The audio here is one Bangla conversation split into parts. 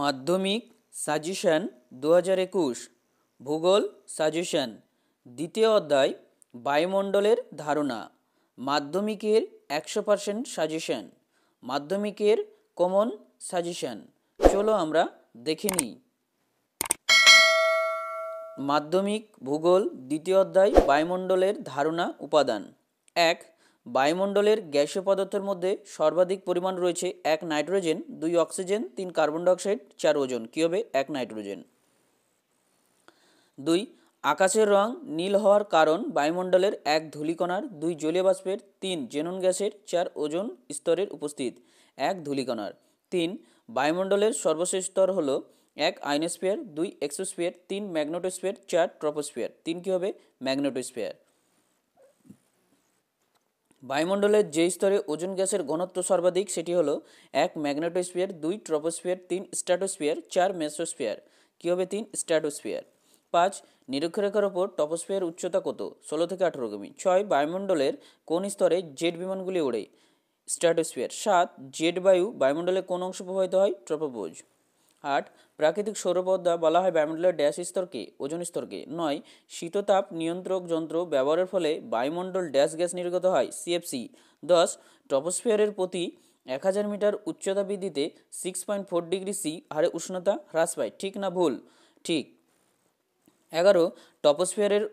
মাধ্যমিক সাজেশন দু হাজার একুশ ভূগোল সাজেশন দ্বিতীয় অধ্যায় বায়ুমণ্ডলের ধারণা মাধ্যমিকের একশো পার্সেন্ট সাজেশন মাধ্যমিকের কমন সাজেশন চলো আমরা দেখে নিই মাধ্যমিক ভূগোল দ্বিতীয় অধ্যায় বায়ুমণ্ডলের ধারণা উপাদান এক বায়ুমণ্ডলের গ্যাসীয় পদার্থের মধ্যে সর্বাধিক পরিমাণ রয়েছে এক নাইট্রোজেন দুই অক্সিজেন তিন কার্বন ডাইঅক্সাইড চার ওজন কী হবে এক নাইট্রোজেন দুই আকাশের রং নীল হওয়ার কারণ বায়ুমণ্ডলের এক ধূলিকণার দুই জলীয় বাষ্পের তিন জেনন গ্যাসের চার ওজন স্তরের উপস্থিত এক ধূলিকণার তিন বায়ুমণ্ডলের সর্বশেষ স্তর হল এক আইনোস্ফিয়ার দুই এক্সোস্ফিয়ার তিন ম্যাগনেটোস্ফিয়ার চার ট্রপোস্ফিয়ার তিন কী হবে ম্যাগনেটোস্ফিয়ার বায়ুমণ্ডলের যে স্তরে ওজন গ্যাসের ঘনত্ব সর্বাধিক সেটি হলো এক ম্যাগনেটোস্ফিয়ার দুই ট্রপোস্ফিয়ার তিন স্ট্র্যাটোস্ফিয়ার চার মেসোস্ফিয়ার কী হবে তিন স্ট্র্যাটোস্ফিয়ার পাঁচ নিরক্ষরেখার ওপর টপোস্ফিয়ার উচ্চতা কত ষোলো থেকে আঠেরো কিমি ছয় বায়ুমণ্ডলের কোন স্তরে জেট বিমানগুলি ওড়ে স্ট্র্যাটোস্ফিয়ার সাত জেট বায়ু বায়ুমণ্ডলের কোন অংশ প্রবাহিত হয় ট্রপোপোজ আট প্রাকৃতিক সৌরপদ্মা বলা হয় বায়ুমণ্ডলের ড্যাশ স্তরকে ওজন স্তরকে নয় শীততাপ নিয়ন্ত্রক যন্ত্র ব্যবহারের ফলে বায়ুমণ্ডল ড্যাশ গ্যাস নির্গত হয় সিএফসি দশ টপোস্ফিয়ারের প্রতি এক হাজার মিটার উচ্চতা বৃদ্ধিতে six point four degree C হারে উষ্ণতা হ্রাস পায় ঠিক না ভুল ঠিক এগারো টপোস্ফিয়ারের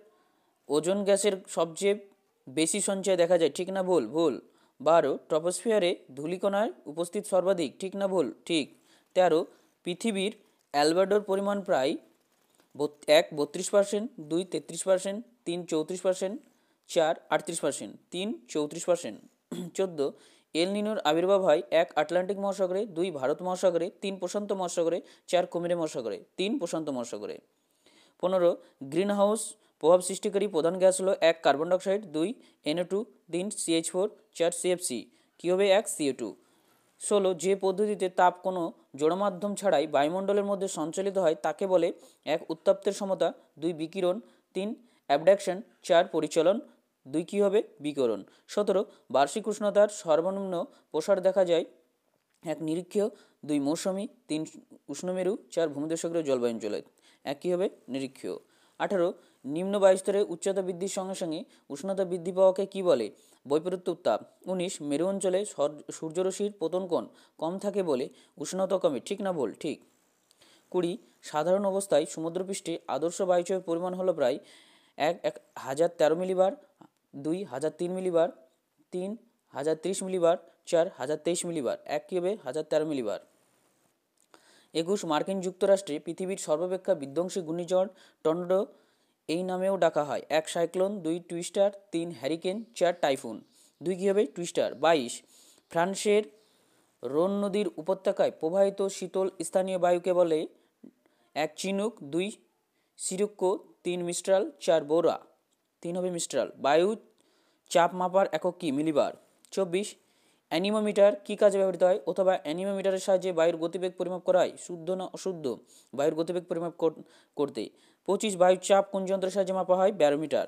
ওজন গ্যাসের সবচেয়ে বেশি সঞ্চয় দেখা যায় ঠিক না ভুল ভুল বারো টপোস্ফিয়ারে ধূলিকণায় উপস্থিত সর্বাধিক ঠিক না ভুল ঠিক তেরো পৃথিবীর অ্যালবার্ডোর পরিমাণ প্রায় এক বত্রিশ পার্সেন্ট দুই তেত্রিশ পার্সেন্ট তিন চৌত্রিশ পার্সেন্ট চার আটত্রিশ পার্সেন্ট তিন চৌত্রিশ পার্সেন্ট চোদ্দো এল নিনোর আবির্ভাব হয় এক আটলান্টিক মহাসাগরে দুই ভারত মহাসাগরে তিন প্রশান্ত মহাসাগরে চার কুমিরে মহাসাগরে তিন প্রশান্ত মহাসাগরে পনেরো গ্রিন হাউস প্রভাব সৃষ্টিকারী প্রধান গ্যাস হলো এক কার্বন ডাইঅক্সাইড দুই এনও টু তিন সিএইচ ফোর চার সিএফসি কী হবে এক সিও টু ষোলো যে পদ্ধতিতে তাপ কোনো জড়মাধ্যম ছাড়াই বায়ুমণ্ডলের মধ্যে সঞ্চালিত হয় তাকে বলে এক উত্তাপ্তের সমতা দুই বিকিরণ তিন অ্যাবডাকশন চার পরিচলন দুই কী হবে বিকরণ সতেরো বার্ষিক উষ্ণতার সর্বনিম্ন প্রসার দেখা যায় এক নিরীক্ষীয় দুই মৌসুমি তিন উষ্ণমেরু চার ভূমিদর্শগ্রহ জলবায়ু অঞ্চলে এক কী হবে নিরীক্ষীয় আঠারো নিম্ন বায়ুস্তরে উচ্চতা বৃদ্ধির সঙ্গে সঙ্গে উষ্ণতা বৃদ্ধি পাওয়াকে কী বলে বৈপরীত্য উত্তাপ উনিশ মেরু অঞ্চলে সূর্যরশ্মির পতন কম থাকে বলে উষ্ণতা কমে ঠিক না বল ঠিক কুড়ি সাধারণ অবস্থায় সমুদ্রপৃষ্ঠে আদর্শ বায়ুচয়ের পরিমাণ হলো প্রায় এক এক হাজার তেরো মিলিবার দুই হাজার তিন মিলিবার তিন হাজার ত্রিশ মিলিবার চার হাজার তেইশ মিলিবার এক কিউবে হাজার তেরো মিলিবার একুশ মার্কিন যুক্তরাষ্ট্রে পৃথিবীর সর্বাপেক্ষা বিধ্বংসী ঘূর্ণিঝড় টন্ডো এই নামেও ডাকা হয় এক সাইক্লোন দুই টুইস্টার তিন হ্যারিকেন চার টাইফুন দুই কী হবে টুইস্টার বাইশ ফ্রান্সের রোন নদীর উপত্যকায় প্রবাহিত শীতল স্থানীয় বায়ুকে বলে এক চিনুক দুই সিরুক্কো তিন মিস্ট্রাল চার বোরা তিন হবে মিস্ট্রাল বায়ু চাপ মাপার একক কি মিলিবার চব্বিশ অ্যানিমোমিটার কী কাজে ব্যবহৃত হয় অথবা অ্যানিমোমিটারের সাহায্যে বায়ুর গতিবেগ পরিমাপ করা হয় শুদ্ধ না অশুদ্ধ বায়ুর গতিবেগ পরিমাপ করতে পঁচিশ বায়ুর চাপ কোন যন্ত্রের সাহায্যে মাপা হয় ব্যারোমিটার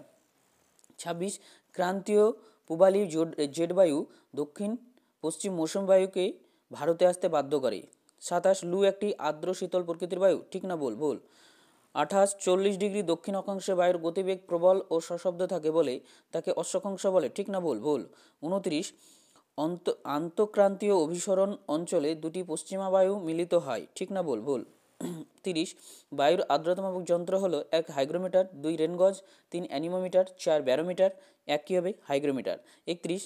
ছাব্বিশ ক্রান্তীয় পূবালি জেট বায়ু দক্ষিণ পশ্চিম মৌসুম বায়ুকে ভারতে আসতে বাধ্য করে সাতাশ লু একটি আর্দ্র শীতল প্রকৃতির বায়ু ঠিক না বল ভুল আঠাশ চল্লিশ ডিগ্রি দক্ষিণ অক্ষাংশে বায়ুর গতিবেগ প্রবল ও সশব্দ থাকে বলে তাকে অশ্বকাংশ বলে ঠিক না বল ভুল উনত্রিশ অন্ত আন্তঃক্রান্তীয় অভিসরণ অঞ্চলে দুটি পশ্চিমা বায়ু মিলিত হয় ঠিক না বল ভুল তিরিশ বায়ুর আর্দ্রতামাপক যন্ত্র হলো এক হাইগ্রোমিটার দুই রেনগজ তিন অ্যানিমোমিটার চার ব্যারোমিটার এক কী হবে হাইগ্রোমিটার একত্রিশ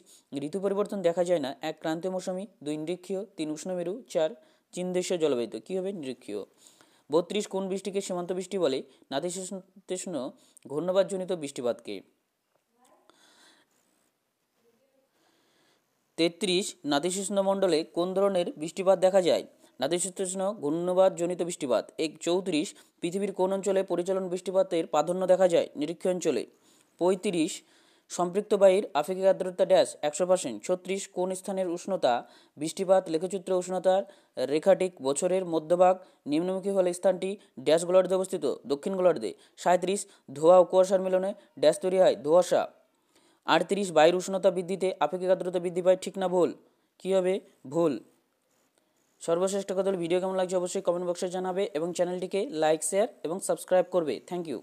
ঋতু পরিবর্তন দেখা যায় না এক ক্রান্তীয় মৌসুমি দুই নিরীক্ষীয় তিন উষ্ণমেরু চার চীনদেশীয় জলবায়ু কী হবে নিরীক্ষীয় বত্রিশ কোন বৃষ্টিকে সীমান্ত বৃষ্টি বলে নাতিশীতোষ্ণ ঘূর্ণবাদজনিত বৃষ্টিপাতকে তেত্রিশ নাতিশীষ্ণ মণ্ডলে কোন ধরনের বৃষ্টিপাত দেখা যায় নাতিশীতোষ্ণ ঘূর্ণবাদ জনিত বৃষ্টিপাত এক চৌত্রিশ পৃথিবীর কোন অঞ্চলে পরিচালন বৃষ্টিপাতের প্রাধান্য দেখা যায় নিরীক্ষ অঞ্চলে পঁয়ত্রিশ সম্পৃক্ত বাহির আফ্রিকা আর্দ্রতা ড্যাশ একশো পার্সেন্ট ছত্রিশ কোন স্থানের উষ্ণতা বৃষ্টিপাত লেখচিত্র উষ্ণতার রেখাটিক বছরের মধ্যভাগ নিম্নমুখী হলে স্থানটি ড্যাশ গোলার্ধে অবস্থিত দক্ষিণ গোলার্ধে সাঁত্রিশ ধোয়া ও কুয়াশার মিলনে ড্যাশ তৈরি হয় ধোয়াশা আটত্রিশ বায়ুর উষ্ণতা বৃদ্ধিতে আপেক্ষিক আর্দ্রতা বৃদ্ধি পায় ঠিক না ভুল কী হবে ভুল সর্বশ্রেষ্ঠ কথা ভিডিও কেমন লাগছে অবশ্যই কমেন্ট বক্সে জানাবে এবং চ্যানেলটিকে লাইক শেয়ার এবং সাবস্ক্রাইব করবে থ্যাংক ইউ